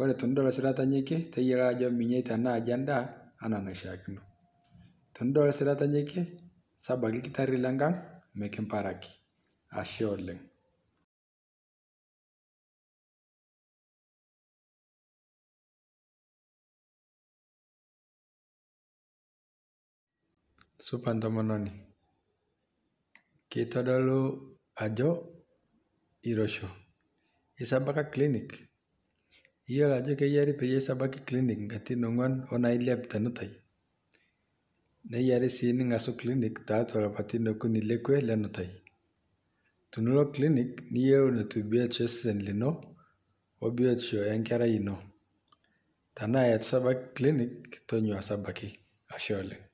Kore tinidol sirata enyekie teyiolo ajo minyeita naaji endaa anaa enaishiakino. Tenidol sirata enyekie sabaki olkitarri lenkang mikimparaki, ashe oleng. Supa entomononi, keitodolu ajo iroshiu, isabaka clinic? Iyiolo ajo keyiari peyie isabaki clinic katitin ong'wan onailep oh, tenutai. Neyiari sii ning'asu clinic tiatua lapaitin okuni lekwe lenutai. Tenilo clinic niyiolou enetiu biotisho osesen lino obiotisho oh, enkerai ino. Tenaa eitu isabaki clinic tonyua sabaki,ashe oleng'.